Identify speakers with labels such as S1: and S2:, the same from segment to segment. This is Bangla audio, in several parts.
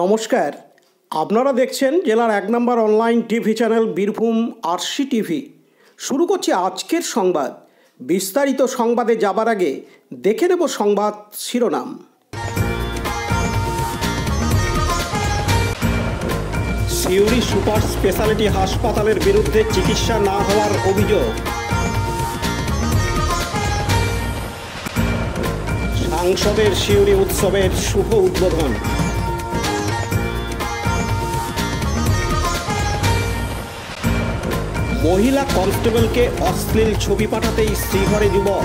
S1: নমস্কার আপনারা দেখছেন জেলার এক নম্বর online TV channel Birbhum RC TV শুরু করছি আজকের সংবাদ বিস্তারিত সংবাদে যাবার আগে দেখে নেব সংবাদ শিরোনাম সিউরি সুপার স্পেশালিটি হাসপাতালের বিরুদ্ধে চিকিৎসা না হওয়ার অভিযোগ সাংসদের সিউরি উৎসবের শুভ উদ্বোধন মহিলা কনস্টেবলকে অশ্লীল ছবি পাঠাতেই শ্রীঘরে যুবক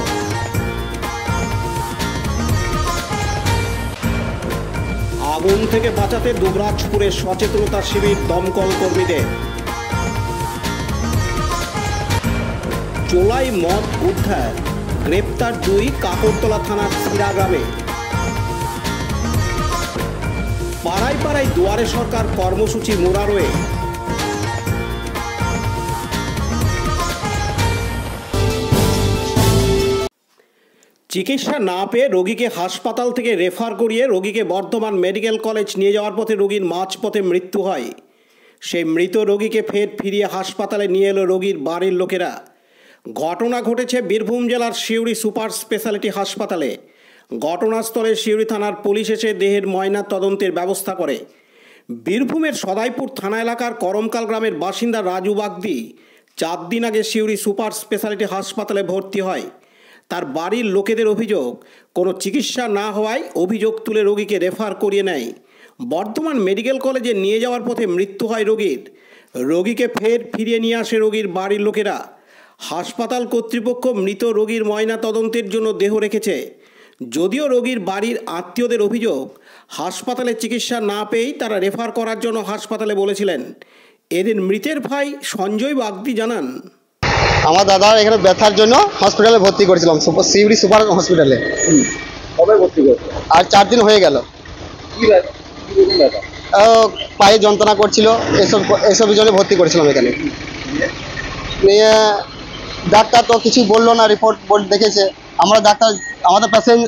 S1: আগুন থেকে বাঁচাতে দুবরাজপুরে সচেতনতা শিবির দমকল কর্মীদের চোলাই মদ উদ্ধার গ্রেপ্তার দুই কাকরতলা থানার সিরা গ্রামে পাড়ায় পাড়ায় দুয়ারে সরকার কর্মসূচি মোড়া রয়ে চিকিৎসা না পেয়ে রোগীকে হাসপাতাল থেকে রেফার করিয়ে রোগীকে বর্ধমান মেডিকেল কলেজ নিয়ে যাওয়ার পথে রোগীর মাঝপথে মৃত্যু হয় সেই মৃত রোগীকে ফের ফিরিয়ে হাসপাতালে নিয়ে এলো রোগীর বাড়ির লোকেরা ঘটনা ঘটেছে বীরভূম জেলার সিউড়ি সুপার স্পেশালিটি হাসপাতালে ঘটনাস্থলে সিউড়ি থানার পুলিশ এসে দেহের ময়না তদন্তের ব্যবস্থা করে বীরভূমের সদাইপুর থানা এলাকার করমকাল গ্রামের বাসিন্দা রাজু বাগদি চার দিন আগে সিউড়ি সুপার স্পেশালিটি হাসপাতালে ভর্তি হয় তার বাড়ির লোকেদের অভিযোগ কোনো চিকিৎসা না হওয়ায় অভিযোগ তুলে রোগীকে রেফার করিয়ে নেয় বর্ধমান মেডিকেল কলেজে নিয়ে যাওয়ার পথে মৃত্যু হয় রোগীর রোগীকে ফের ফিরিয়ে নিয়ে আসে রোগীর বাড়ির লোকেরা হাসপাতাল কর্তৃপক্ষ মৃত রোগীর ময়না তদন্তের জন্য দেহ রেখেছে যদিও রোগীর বাড়ির আত্মীয়দের অভিযোগ হাসপাতালে চিকিৎসা না পেয়েই তারা রেফার করার জন্য হাসপাতালে বলেছিলেন এদের মৃতের ভাই সঞ্জয় বাগদি জানান
S2: আমার দাদা এখানে ব্যথার জন্য হসপিটালে ভর্তি করেছিলাম সিউড়ি সুপার হসপিটালে আর চার দিন হয়ে গেল পায়ে যন্ত্রণা করছিল এসব এসব জন্য ভর্তি করেছিলাম এখানে নিয়ে ডাক্তার তো কিছু বললো না রিপোর্ট দেখেছে আমরা ডাক্তার আমাদের পেশেন্ট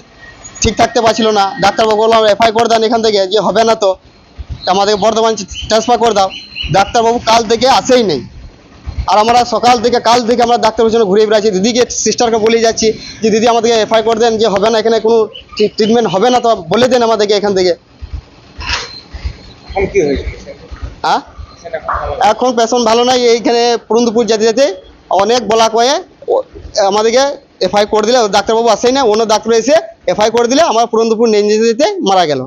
S2: ঠিক থাকতে পারছিল না ডাক্তার বললাম এফআই করে দেন এখান থেকে যে হবে না তো আমাদের বর্ধমান ট্রান্সফার করে দাও ডাক্তারবাবু কাল থেকে আসেই নেই আর আমরা সকাল থেকে কাল থেকে আমরা ডাক্তারের জন্য ঘুরে বেড়াচ্ছি দিদিকে সিস্টারকে বলে যাচ্ছি যে দিদি আমাদেরকে এফআই করে দেন যে হবে না এখানে কোনো ট্রিটমেন্ট হবে না তো বলে দেন আমাদেরকে এখান থেকে এখন পেশন হ্যাঁ? ভালো নাই এইখানে পুরন্দপুর যেতে যেতে অনেক বলা কয়ে আমাদেরকে এফআই করে দিলে ডাক্তারবাবু আসেই না অন্য ডাক্তার এসে এফআই করে দিলে আমার পুরন্দপুর নিয়ে যেতে যেতে মারা গেল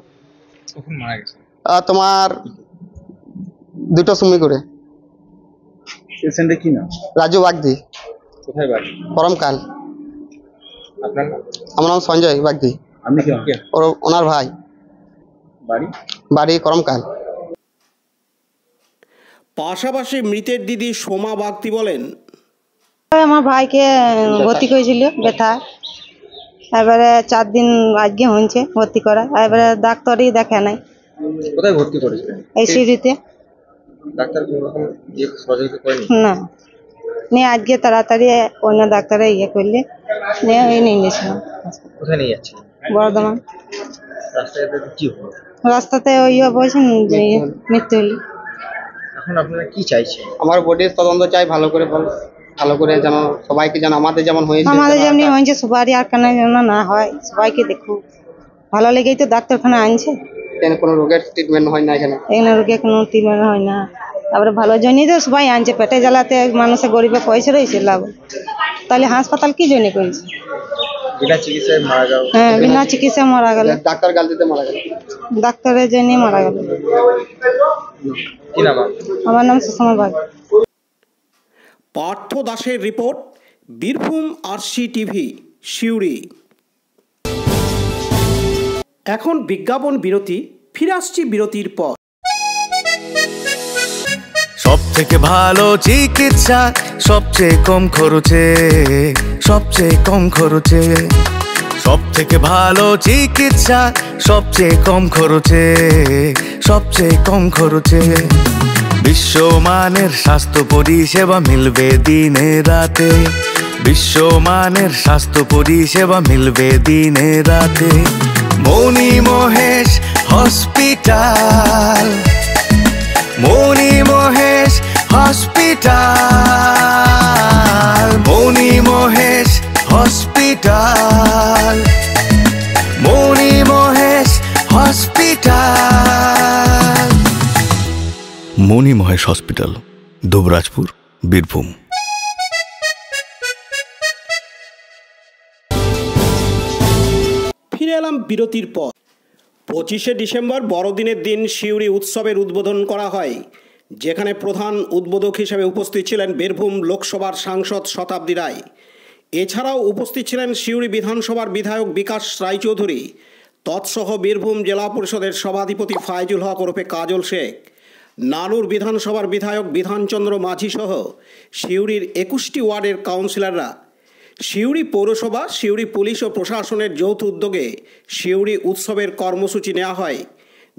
S2: তোমার দুটো সময় করে পেশেন্টের কি নাম রাজু বাগদি কোথায় বাড়ি করমকাল আপনার আমার নাম সঞ্জয় বাগদি আপনি কি ওর ওনার ভাই বাড়ি বাড়ি করমকাল
S1: পাশাপাশি মৃতের দিদি সোমা বাগদি বলেন
S2: আমার ভাইকে ভর্তি করেছিল ব্যথা এবারে চার দিন আজকে হয়েছে ভর্তি করা এবারে ডাক্তারই দেখে নাই কোথায় ভর্তি করেছিলেন এই সিঁড়িতে ডাক্তার কোনো রকম ইয়ে সহযোগিতা করেনি না আজকে তাড়াতাড়ি অন্য ডাক্তারে ইয়ে করলে নিয়ে কোথায় নিয়ে যাচ্ছে বর্ধমান কি হলো রাস্তাতে ওই ইয়ে বলছেন ইয়ে মৃত্যু হলো এখন আপনারা কি চাইছেন আমার বডির তদন্ত চাই ভালো করে বলো ভালো করে যেন সবাইকে যেন আমাদের যেমন হয়েছে আমাদের যেমনি হয়েছে সবারই আর কেন যেন না হয় সবাইকে দেখুক ভালো লেগেই তো ডাক্তারখানা আনছে কোনো রোগের ট্রিটমেন্ট হয় না এখানে এখানে রোগে কোনো ট্রিটমেন্ট হয় না তারপরে ভালো জন্যই তো সবাই আনছে পেটে জ্বালাতে মানুষের গরিবের পয়সা রয়েছে লাভ তাহলে হাসপাতাল কি জন্য করেছে বিনা চিকিৎসায় মারা গেল হ্যাঁ বিনা চিকিৎসায় মারা গেল ডাক্তার গাল দিতে মারা গেল ডাক্তারের জন্য মারা গেল
S1: আমার নাম সুষমা বাগ পার্থ দাসের report Birbhum RC TV Suri এখন বিজ্ঞাপন বিরতি ফিরে আসছি বিরতির পর
S3: সব থেকে ভালো চিকিৎসা সবচেয়ে কম খরচে সবচেয়ে কম খরচে সব থেকে ভালো চিকিৎসা সবচেয়ে কম খরচে সবচেয়ে কম খরচে বিশ্বমানের স্বাস্থ্য পরিষেবা মিলবে দিনে রাতে বিশ্বমানের স্বাস্থ্য পরিষেবা মিলবে দিনে রাতে Mouni Mahesh hospital Mouni Mahesh hospital Mouni Mahesh hospital Mouni Mahesh hospital Mouni Mahesh hospital Dubrajpur Birbhum
S1: বিরতির পর পঁচিশে ডিসেম্বর বড়দিনের দিন শিউরি উৎসবের উদ্বোধন করা হয় যেখানে প্রধান উদ্বোধক হিসেবে উপস্থিত ছিলেন বীরভূম লোকসভার সাংসদ শতাব্দী রায় এছাড়াও উপস্থিত ছিলেন সিউড়ি বিধানসভার বিধায়ক বিকাশ রায়চৌধুরী তৎসহ বীরভূম জেলা পরিষদের সভাধিপতি ফায়জুল হক ওরফে কাজল শেখ নানুর বিধানসভার বিধায়ক বিধানচন্দ্র মাঝিসহ সিউড়ির একুশটি ওয়ার্ডের কাউন্সিলররা সিউড়ি পৌরসভা সিউড়ি পুলিশ ও প্রশাসনের যৌথ উদ্যোগে সিউড়ি উৎসবের কর্মসূচি নেওয়া হয়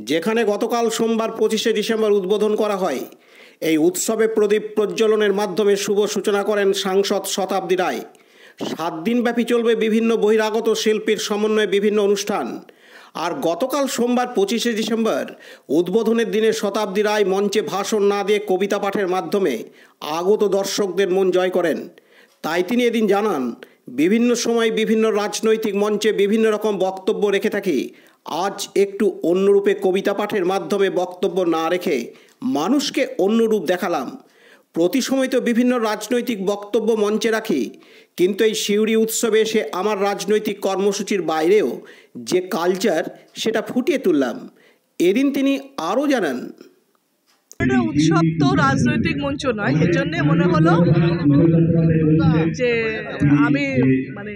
S1: যেখানে গতকাল সোমবার পঁচিশে ডিসেম্বর উদ্বোধন করা হয় এই উৎসবে প্রদীপ প্রজ্বলনের মাধ্যমে শুভ সূচনা করেন সাংসদ শতাব্দী রায় সাত দিনব্যাপী চলবে বিভিন্ন বহিরাগত শিল্পীর সমন্বয়ে বিভিন্ন অনুষ্ঠান আর গতকাল সোমবার পঁচিশে ডিসেম্বর উদ্বোধনের দিনে শতাব্দী রায় মঞ্চে ভাষণ না দিয়ে কবিতা পাঠের মাধ্যমে আগত দর্শকদের মন জয় করেন তাই তিনি এদিন জানান বিভিন্ন সময় বিভিন্ন রাজনৈতিক মঞ্চে বিভিন্ন রকম বক্তব্য রেখে থাকি আজ একটু অন্যরূপে কবিতা পাঠের মাধ্যমে বক্তব্য না রেখে মানুষকে অন্যরূপ দেখালাম প্রতি সময় তো বিভিন্ন রাজনৈতিক বক্তব্য মঞ্চে রাখি কিন্তু এই শিউরি উৎসবে এসে আমার রাজনৈতিক কর্মসূচির বাইরেও যে কালচার সেটা ফুটিয়ে তুললাম এদিন তিনি আরও জানান উৎসব তো রাজনৈতিক মঞ্চ নয় সেজন্য মনে হলো যে আমি
S4: মানে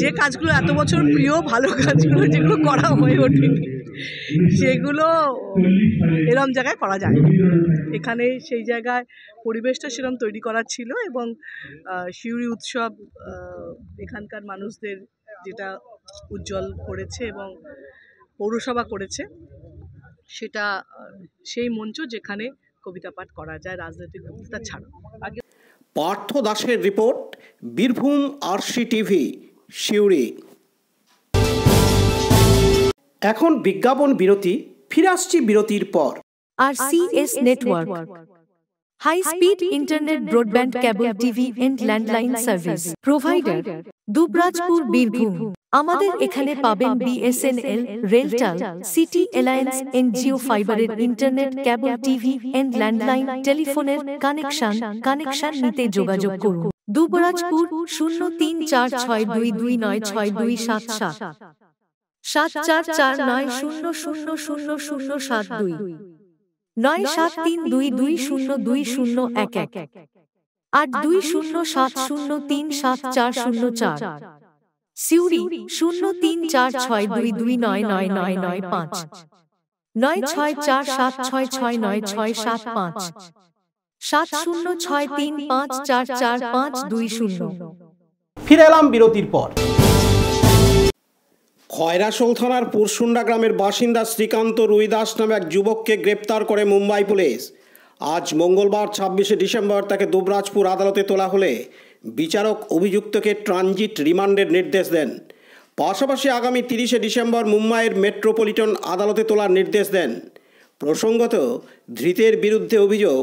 S4: যে কাজগুলো এত বছর প্রিয় ভালো কাজগুলো যেগুলো করা হয়ে ওঠেনি সেগুলো এরম জায়গায় করা যায় এখানে সেই জায়গায় পরিবেশটা সেরম তৈরি করার ছিল এবং শিউরি উৎসব এখানকার মানুষদের যেটা উজ্জ্বল করেছে এবং পৌরসভা করেছে সেটা সেই মঞ্চ যেখানে কবিতা পাঠ করা যায় রাজনৈতিক বক্তৃতা ছাড়া আগে
S1: পার্থ দাসের report Birbhum RC TV Suri এখন বিজ্ঞাপন বিরতি ফিরে আসছি বিরতির পর
S4: আর CS network high speed internet broadband cable TV and landline service provider Dubrajpur Birbhum আমাদের এখানে পাবেন BSNL RailTel city alliance NGO ফাইবারের internet cable TV and landline টেলিফোনের কানেকশন কানেকশন নিতে যোগাযোগ করুন দুবরাজপুর শূন্য তিন চার ছয় দুই দুই নয় ছয় দুই সাত সাত সাত চার চার নয় শূন্য শূন্য শূন্য শূন্য সাত দুই নয় সাত তিন দুই দুই শূন্য দুই শূন্য এক এক এক আট দুই শূন্য সাত শূন্য তিন সাত চার শূন্য চার সিউড়ি শূন্য তিন চার ছয় দুই দুই নয় নয় নয় নয় পাঁচ নয় ছয় চার সাত ছয় ছয় নয় ছয় সাত পাঁচ সাত শূন্য ছয় তিন পাঁচ চার চার পাঁচ দুই শূন্য
S1: ফিরে এলাম বিরতির পর খয়রাসোল থানার পুরসুন্ডা গ্রামের বাসিন্দা শ্রীকান্ত রুইদাস নামে এক যুবককে গ্রেপ্তার করে মুম্বাই পুলিশ আজ মঙ্গলবার ছাব্বিশে ডিসেম্বর তাকে দুবরাজপুর আদালতে তোলা হলে বিচারক অভিযুক্তকে ট্রানজিট রিমান্ডের নির্দেশ দেন পাশাপাশি আগামী তিরিশে ডিসেম্বর মুম্বাইয়ের মেট্রোপলিটন আদালতে তোলার নির্দেশ দেন প্রসঙ্গত ধৃতের বিরুদ্ধে অভিযোগ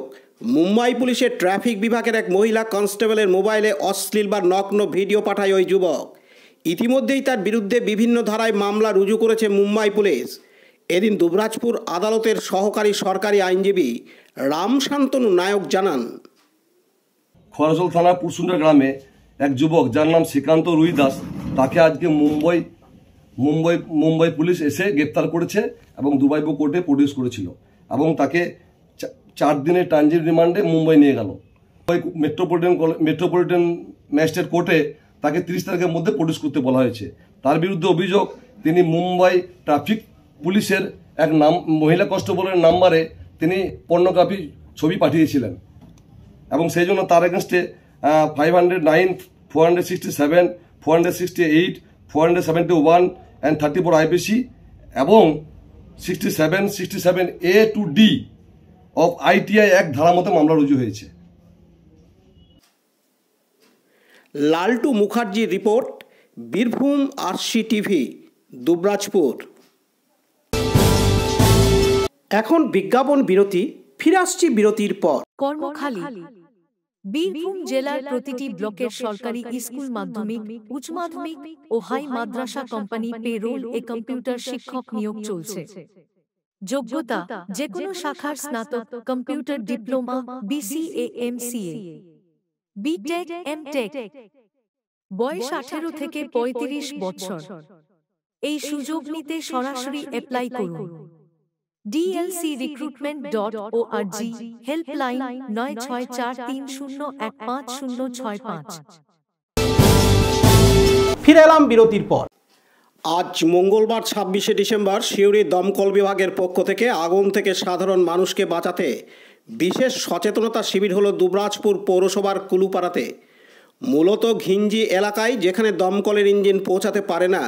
S1: মুম্বাই পুলিশের ট্রাফিক বিভাগের এক মহিলা কনস্টেবলের মোবাইলে অশ্লীল বা নগ্ন ভিডিও পাঠায় ওই যুবক ইতিমধ্যেই তার বিরুদ্ধে বিভিন্ন ধারায় মামলা রুজু করেছে মুম্বাই পুলিশ এদিন দুবরাজপুর আদালতের সহকারী সরকারি আইনজীবী রামশান্তনু নায়ক জানান খরাসল থানা পুরসুন্ডা গ্রামে এক যুবক যার নাম শ্রীকান্ত রুই দাস তাকে আজকে মুম্বই মুম্বই মুম্বই পুলিশ এসে গ্রেপ্তার করেছে এবং দুবাই কোর্টে প্রডিউস করেছিল এবং তাকে চার দিনের ট্রানজিট রিমান্ডে মুম্বাই নিয়ে গেল মেট্রোপলিটন মেট্রোপলিটন ম্যাজিস্ট্রেট কোর্টে তাকে তিরিশ তারিখের মধ্যে প্রডিউস করতে বলা হয়েছে তার বিরুদ্ধে অভিযোগ তিনি মুম্বাই ট্রাফিক পুলিশের এক নাম মহিলা কনস্টেবলের নাম্বারে তিনি পর্নোগ্রাফি ছবি পাঠিয়েছিলেন এবং সেই জন্য তার এগেনস্টে five hundred nine four hundred sixty seven four hundred sixty eight four hundred seventy one and thirty four IPC এবং sixty seven sixty seven A two D of ITI এক ধারা মতো মামলা রুজু হয়েছে Laltu Mukherjee report Birbhum RC TV Dubrajpur এখন বিজ্ঞাপন বিরতি ফিরে আসছি বিরতির পর
S4: কর্মখালী বীরভূম জেলার প্রতিটি ব্লকের সরকারি স্কুল মাধ্যমিক উচ্চ মাধ্যমিক ও হাই মাদ্রাসা কোম্পানি পেরোল এ কম্পিউটার শিক্ষক নিয়োগ চলছে যোগ্যতা যে কোনো শাখার স্নাতক computer diploma BCA MCA BTech MTech বয়স আঠেরো থেকে পঁয়ত্রিশ বছর এই সুযোগ নিতে সরাসরি অ্যাপ্লাই করুন dlcrecruitment.org helpline 9643015065
S1: ফিরে এলাম বিরতির পর আজ মঙ্গলবার ছাব্বিশে ডিসেম্বর সিউড়ি দমকল বিভাগের পক্ষ থেকে আগুন থেকে সাধারণ মানুষকে বাঁচাতে বিশেষ সচেতনতা শিবির হলো দুবরাজপুর পৌরসভার কুলুপাড়াতে মূলত ঘিঞ্জি এলাকায় যেখানে দমকলের ইঞ্জিন পৌঁছাতে পারে না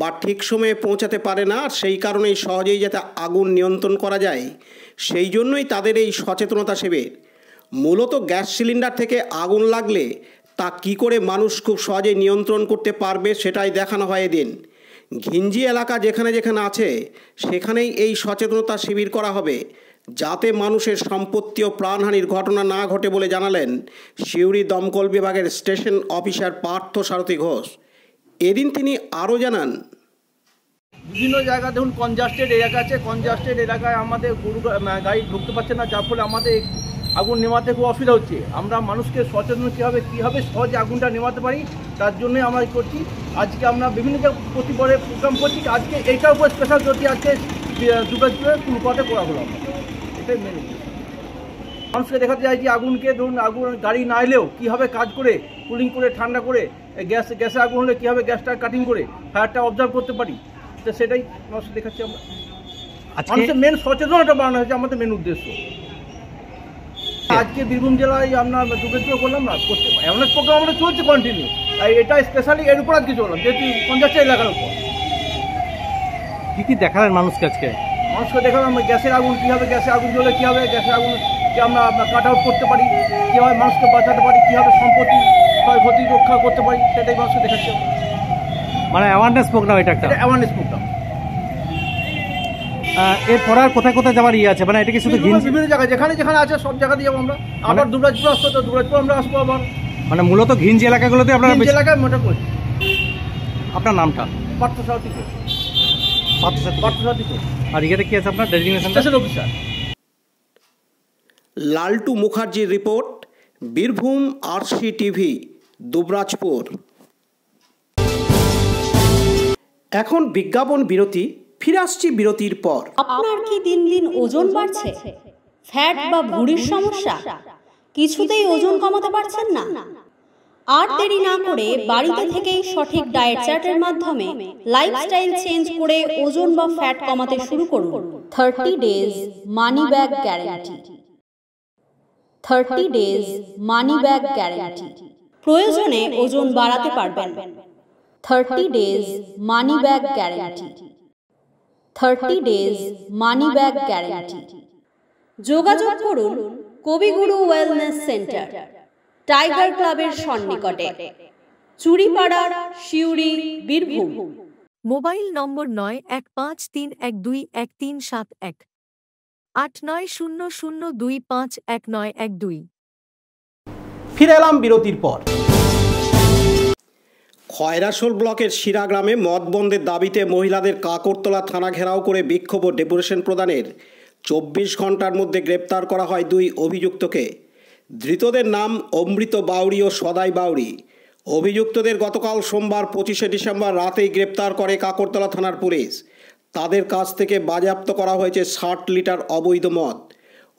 S1: বা ঠিক সময়ে পৌঁছাতে পারে না আর সেই কারণেই সহজেই যাতে আগুন নিয়ন্ত্রণ করা যায় সেই জন্যই তাদের এই সচেতনতা শিবির মূলত গ্যাস সিলিন্ডার থেকে আগুন লাগলে তা কি করে মানুষ খুব সহজে নিয়ন্ত্রণ করতে পারবে সেটাই দেখানো হয় এদিন ঘিঞ্জি এলাকা যেখানে যেখানে আছে সেখানেই এই সচেতনতা শিবির করা হবে যাতে মানুষের সম্পত্তি ও প্রাণহানির ঘটনা না ঘটে বলে জানালেন সিউড়ি দমকল বিভাগের স্টেশন অফিসার পার্থ সারথী ঘোষ এদিন তিনি আরও জানান বিভিন্ন জায়গা দেখুন কনজাস্টেড
S3: এলাকা আছে কনজাস্টেড এলাকায় আমাদের গরু গাড়ি ঢুকতে পারছে না যার ফলে আমাদের আগুন নেওয়াতে খুব অসুবিধা হচ্ছে আমরা মানুষকে সচেতন কীভাবে কীভাবে সহজে আগুনটা নেওয়াতে পারি তার জন্য আমরা করছি আজকে আমরা বিভিন্ন প্রতি পরে প্রোগ্রাম করছি আজকে এইটার উপর স্পেশাল যদি আজকে দুর্গা পুরোপাতে করা হলো এটাই মেন মানুষকে দেখাতে চাই যে আগুনকে ধরুন আগুন গাড়ি না এলেও কীভাবে কাজ করে কুলিং করে ঠান্ডা করে গ্যাস গ্যাসে আগুন হলে কীভাবে গ্যাসটা কাটিং করে ফায়ারটা অবজার্ভ করতে পারি তো সেটাই মানুষকে দেখাচ্ছি আমরা মানুষের মেন সচেতনতা বানানো হয়েছে আমাদের মেন উদ্দেশ্য আজকে বীরভূম জেলায় আপনার দুর্গেশ্বর করলাম না অ্যাওয়ারনেস প্রোগ্রাম আমরা চলছে কন্টিনিউ আর এটা স্পেশালি এর উপর আজকে চললাম যেহেতু পঞ্চাশটা এলাকার উপর কী কী দেখালেন মানুষকে আজকে মানুষকে দেখালাম গ্যাসের আগুন কীভাবে গ্যাসের আগুন জ্বলে কী হবে গ্যাসের আগুন আমরা কাট আউট করতে পারি কীভাবে মানুষকে বাঁচাতে পারি কীভাবে সম্পত্তি ক্ষয়ক্ষতি রক্ষা করতে পারি সেটাই মানুষ দেখাচ্ছে মানে অ্যাওয়ারনেস প্রোগ্রাম এটা একটা অ্যাওয়ারনেস প্রোগ্রাম এরপর আর কোথায় কোথায় যাওয়ার ইয়ে আছে মানে এটা কি শুধু বিভিন্ন জায়গায় যেখানে যেখানে আছে সব জায়গাতে যাবো আমরা আবার মানে- দুবরাজপুর আসতো তো দুবরাজপুর আমরা আসবো আবার মানে মূলত ঘিঞ্জি এলাকাগুলোতে আপনারা এলাকায় মোটা করছি আপনার নামটা পার্থ সাহতি পার্থ আর ইয়েতে কি আছে আপনার ডেজিগনেশন স্টেশন অফিসার
S1: লালটু মুখার্জির report Birbhum RC TV Dubrajpur এখন বিজ্ঞাপন বিরতি ফিরে আসছি বিরতির পর
S4: আপনার কি দিন দিন ওজন বাড়ছে ফ্যাট বা ভুঁড়ির সমস্যা কিছুতেই ওজন কমাতে পারছেন না আর দেরি না করে বাড়িতে থেকেই সঠিক ডায়েট চার্টের মাধ্যমে লাইফস্টাইল চেঞ্জ করে ওজন বা ফ্যাট কমাতে শুরু করুন thirty days money back guarantee thirty days money back guarantee প্রয়োজনে ওজন বাড়াতে পারবেন thirty days money back guarantee thirty days money back guarantee যোগাযোগ করুন কবিগুরু ওয়েলনেস সেন্টার টাইগার ক্লাবের সন্নিকটে চুরিপাড়ার শিউরি বীরভূম মোবাইল নম্বর নয় এক পাঁচ তিন এক দুই এক তিন সাত এক আট নয় শূন্য শূন্য দুই পাঁচ এক নয় এক দুই
S1: ফিরে এলাম বিরতির পর খয়রাসোল ব্লকের শিরা গ্রামে মদ বন্ধের দাবিতে মহিলাদের কাকরতলা থানা ঘেরাও করে বিক্ষোভ ও ডেপুরেশন প্রদানের চব্বিশ ঘন্টার মধ্যে গ্রেপ্তার করা হয় দুই অভিযুক্তকে ধৃতদের নাম অমৃত বাউরি ও সদাই বাউরি অভিযুক্তদের গতকাল সোমবার পঁচিশে ডিসেম্বর রাতেই গ্রেপ্তার করে কাকরতলা থানার পুলিশ তাদের কাছ থেকে বাজেয়াপ্ত করা হয়েছে ষাট লিটার অবৈধ মদ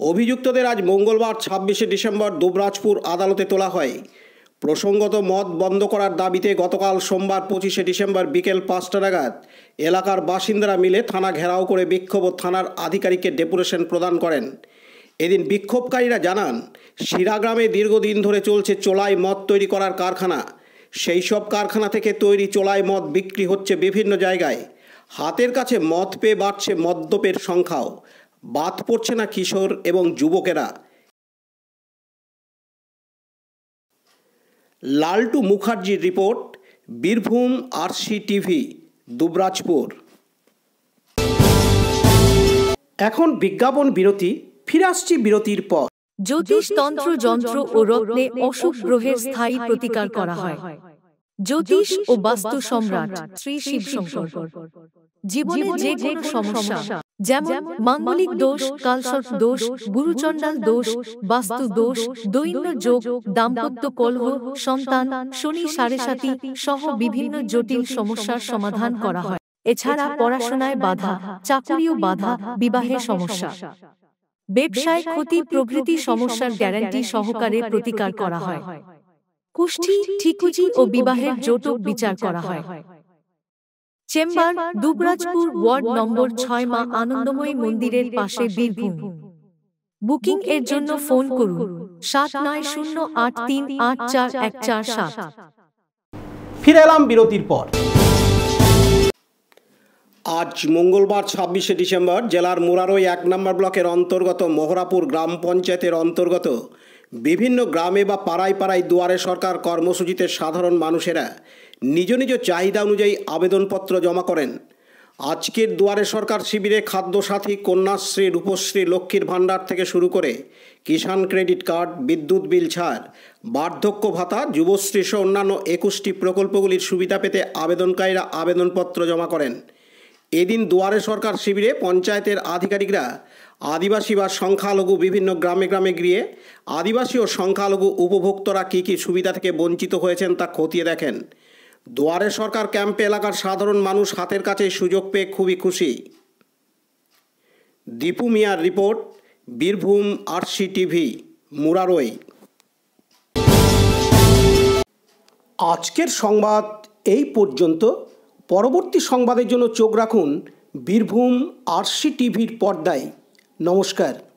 S1: অভিযুক্তদের আজ মঙ্গলবার ছাব্বিশে ডিসেম্বর দুবরাজপুর আদালতে তোলা হয় প্রসঙ্গত মদ বন্ধ করার দাবিতে গতকাল সোমবার পঁচিশে ডিসেম্বর বিকেল পাঁচটা নাগাদ এলাকার বাসিন্দারা মিলে থানা ঘেরাও করে বিক্ষোভ থানার আধিকারিককে ডেপুটেশন প্রদান করেন এদিন বিক্ষোভকারীরা জানান শিরাগ্রামে দীর্ঘদিন ধরে চলছে চোলাই মদ তৈরি করার কারখানা সেই সব কারখানা থেকে তৈরি চোলাই মদ বিক্রি হচ্ছে বিভিন্ন জায়গায় হাতের কাছে মদ পেয়ে বাড়ছে মদ্যপের সংখ্যাও বাদ পড়ছে না কিশোর এবং যুবকেরা লালটু মুখার্জির report Birbhum RC TV Dubrajpur এখন বিজ্ঞাপন বিরতি ফিরে আসছি বিরতির পর জ্যোতিষতন্ত্র
S4: যন্ত্র ও রত্নে অসুখ গ্রহের স্থায়ী প্রতিকার করা হয় জ্যোতিষ ও বাস্তু সম্রাট শ্রী শিবশঙ্কর
S2: জীবনে যে কোনো সমস্যা যেমন মাঙ্গলিক দোষ কালসর্প দোষ
S4: দোষ বাস্তু দোষ দৈন্য যোগ দাম্পত্য কলহ সন্তান শনি সাড়ে সাতি সহ বিভিন্ন জটিল সমস্যার সমাধান করা হয় এছাড়া পড়াশোনায় বাধা চাকরিও বাধা বিবাহের সমস্যা ব্যবসায় ক্ষতি প্রভৃতি সমস্যার গ্যারান্টি সহকারে প্রতিকার করা হয় কুষ্ঠি ঠিকুজি ও বিবাহের জোটক বিচার করা হয় চেম্বার দুবরাজপুর ওয়ার্ড নম্বর ছয় মা আনন্দময়ী মন্দিরের পাশে বীরভূম বুকিং এর জন্য ফোন করুন সাত নয় শূন্য আট তিন আট চার এক চার সাত
S1: ফিরে এলাম বিরতির পর আজ মঙ্গলবার ছাব্বিশে ডিসেম্বর জেলার মুরারই এক নম্বর ব্লকের অন্তর্গত মোহরাপুর গ্রাম পঞ্চায়েতের অন্তর্গত বিভিন্ন গ্রামে বা পাড়ায় পাড়ায় দুয়ারে সরকার কর্মসূচিতে সাধারণ মানুষেরা নিজ নিজ চাহিদা অনুযায়ী আবেদনপত্র জমা করেন আজকের দুয়ারে সরকার শিবিরে খাদ্যসাথী কন্যাশ্রী রূপশ্রী লক্ষ্মীর ভাণ্ডার থেকে শুরু করে কিষাণ ক্রেডিট কার্ড বিদ্যুৎ বিল ছাড় বার্ধক্য ভাতা যুবশ্রী সহ অন্যান্য একুশটি প্রকল্পগুলির সুবিধা পেতে আবেদনকারীরা আবেদনপত্র জমা করেন এদিন দুয়ারে সরকার শিবিরে পঞ্চায়েতের আধিকারিকরা আদিবাসী বা সংখ্যালঘু বিভিন্ন গ্রামে গ্রামে গিয়ে আদিবাসী ও সংখ্যালঘু উপভোক্তরা কী কী সুবিধা থেকে বঞ্চিত হয়েছেন তা খতিয়ে দেখেন দুয়ারে সরকার ক্যাম্পে এলাকার সাধারণ মানুষ হাতের কাছে সুযোগ পেয়ে খুবই খুশি দীপু মিয়ার report Birbhum RC TV Murarai আজকের সংবাদ এই পর্যন্ত পরবর্তী সংবাদের জন্য চোখ রাখুন বীরভূম আরসি টিভির পর্দায় não os quer.